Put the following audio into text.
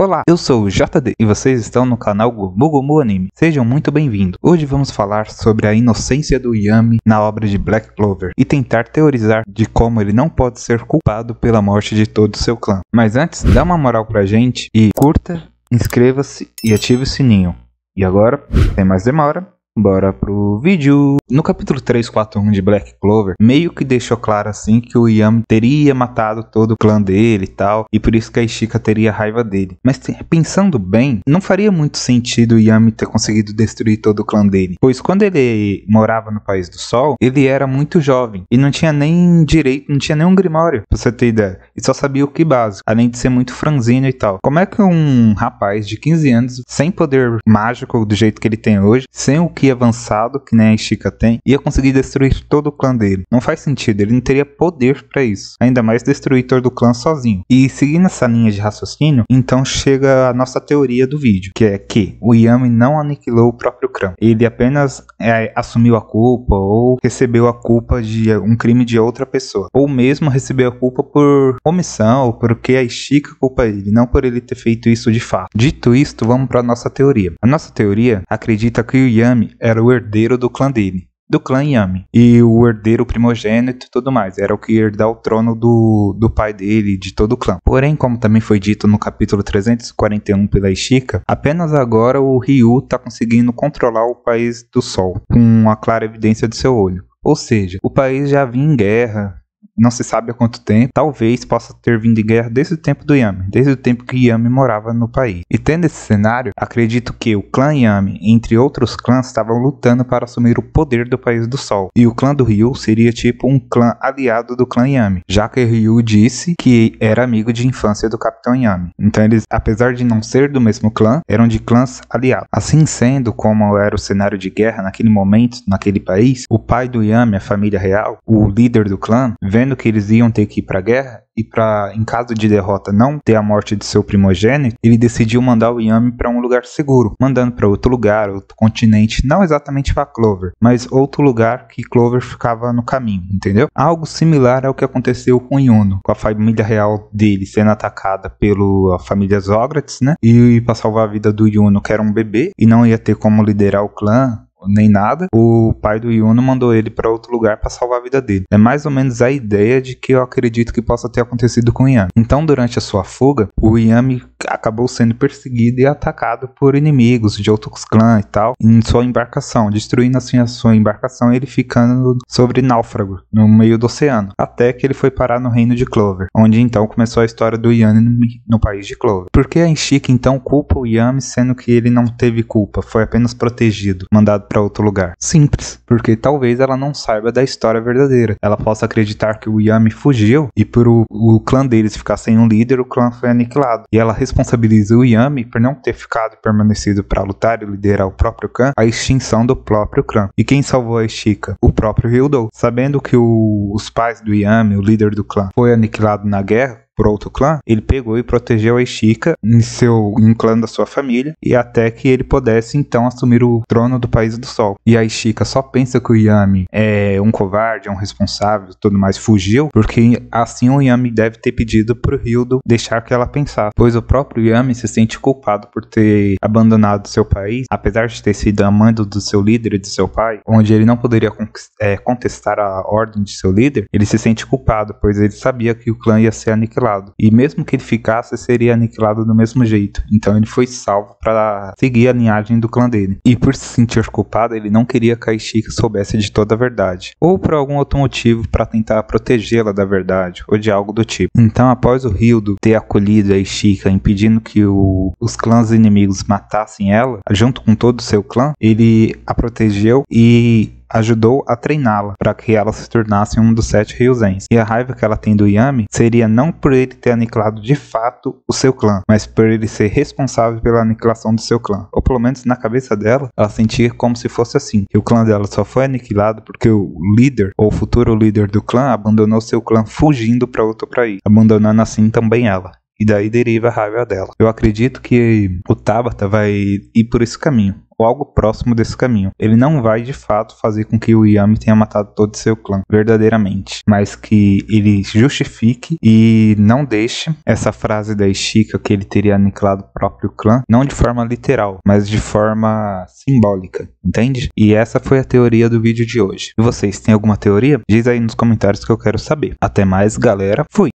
Olá, eu sou o JD e vocês estão no canal Gomu Gomu Anime. Sejam muito bem-vindos. Hoje vamos falar sobre a inocência do Yami na obra de Black Clover e tentar teorizar de como ele não pode ser culpado pela morte de todo o seu clã. Mas antes, dá uma moral pra gente e curta, inscreva-se e ative o sininho. E agora, sem mais demora, Bora pro vídeo! No capítulo 341 de Black Clover, meio que deixou claro assim que o Yam teria matado todo o clã dele e tal, e por isso que a Ishika teria raiva dele. Mas pensando bem, não faria muito sentido o Yami ter conseguido destruir todo o clã dele, pois quando ele morava no País do Sol, ele era muito jovem e não tinha nem direito, não tinha nenhum grimório, pra você ter ideia, e só sabia o que básico, além de ser muito franzino e tal. Como é que um rapaz de 15 anos, sem poder mágico do jeito que ele tem hoje, sem o ki é avançado, que nem a Ishika tem, ia conseguir destruir todo o clã dele. Não faz sentido, ele não teria poder para isso. Ainda mais destruir todo o clã sozinho. E seguindo essa linha de raciocínio, então chega a nossa teoria do vídeo, que é que o Yami não aniquilou o próprio clã. Ele apenas é, assumiu a culpa ou recebeu a culpa de um crime de outra pessoa. Ou mesmo recebeu a culpa por omissão ou porque a Ishika culpa ele, não por ele ter feito isso de fato. Dito isto, vamos para nossa teoria. A nossa teoria acredita que o Yami era o herdeiro do clã dele, do clã Yami. E o herdeiro primogênito e tudo mais, era o que ia herdar o trono do, do pai dele de todo o clã. Porém, como também foi dito no capítulo 341 pela Ishika, apenas agora o Ryu está conseguindo controlar o país do sol, com a clara evidência de seu olho. Ou seja, o país já vinha em guerra, não se sabe há quanto tempo, talvez possa ter vindo de guerra desde o tempo do Yami, desde o tempo que Yami morava no país. E tendo esse cenário, acredito que o clã Yami, entre outros clãs, estavam lutando para assumir o poder do país do sol. E o clã do Ryu seria tipo um clã aliado do clã Yami, já que Ryu disse que era amigo de infância do Capitão Yami. Então eles, apesar de não ser do mesmo clã, eram de clãs aliados. Assim sendo, como era o cenário de guerra naquele momento, naquele país, o pai do Yami, a família real, o líder do clã, vendo sabendo que eles iam ter que ir para a guerra e para, em caso de derrota, não ter a morte de seu primogênito, ele decidiu mandar o Yami para um lugar seguro, mandando para outro lugar, outro continente, não exatamente para Clover, mas outro lugar que Clover ficava no caminho, entendeu? Algo similar ao que aconteceu com Yuno, com a família real dele sendo atacada pela família Sócrates, né? E para salvar a vida do Yuno, que era um bebê e não ia ter como liderar o clã, nem nada, o pai do Yuno mandou ele para outro lugar para salvar a vida dele. É mais ou menos a ideia de que eu acredito que possa ter acontecido com o Yami. Então, durante a sua fuga, o Yami acabou sendo perseguido e atacado por inimigos de outros clãs e tal em sua embarcação, destruindo assim a sua embarcação e ele ficando sobre náufrago no meio do oceano, até que ele foi parar no reino de Clover, onde então começou a história do Yami no, no país de Clover. Por que a Enchique então culpa o Yami sendo que ele não teve culpa, foi apenas protegido, mandado para outro lugar. Simples, porque talvez ela não saiba da história verdadeira. Ela possa acreditar que o Yami fugiu e por o, o clã deles ficar sem um líder, o clã foi aniquilado. E ela responsabiliza o Yami por não ter ficado e permanecido para lutar e liderar o próprio clã, a extinção do próprio clã. E quem salvou a Chica? O próprio Ryudou. Sabendo que o, os pais do Yami, o líder do clã, foi aniquilado na guerra, pro outro clã, ele pegou e protegeu a Ishika em seu em clã da sua família e até que ele pudesse então assumir o trono do país do sol. E a Ishika só pensa que o Yami é um covarde, é um responsável, tudo mais, fugiu, porque assim o Yami deve ter pedido pro Hildo deixar que ela pensasse, pois o próprio Yami se sente culpado por ter abandonado seu país, apesar de ter sido amando do seu líder e do seu pai, onde ele não poderia é, contestar a ordem de seu líder, ele se sente culpado, pois ele sabia que o clã ia ser aniquilado aniquilado. E mesmo que ele ficasse, seria aniquilado do mesmo jeito. Então ele foi salvo para seguir a linhagem do clã dele. E por se sentir culpado, ele não queria que a Ishika soubesse de toda a verdade, ou por algum outro motivo para tentar protegê-la da verdade, ou de algo do tipo. Então, após o Hildo ter acolhido a Ishika, impedindo que o, os clãs inimigos matassem ela, junto com todo o seu clã, ele a protegeu e ajudou a treiná-la para que ela se tornasse um dos sete Ryuzens. E a raiva que ela tem do Yami seria não por ele ter aniquilado de fato o seu clã, mas por ele ser responsável pela aniquilação do seu clã. Ou pelo menos na cabeça dela, ela sentia como se fosse assim. Que o clã dela só foi aniquilado porque o líder ou o futuro líder do clã abandonou seu clã fugindo para outro país, abandonando assim também ela e daí deriva a raiva dela. Eu acredito que o Tabata vai ir por esse caminho. Ou algo próximo desse caminho. Ele não vai de fato fazer com que o Yami tenha matado todo seu clã, verdadeiramente, mas que ele justifique e não deixe essa frase da Ishika que ele teria aniquilado o próprio clã, não de forma literal, mas de forma simbólica, entende? E essa foi a teoria do vídeo de hoje. E vocês têm alguma teoria? Diz aí nos comentários que eu quero saber. Até mais, galera. Fui.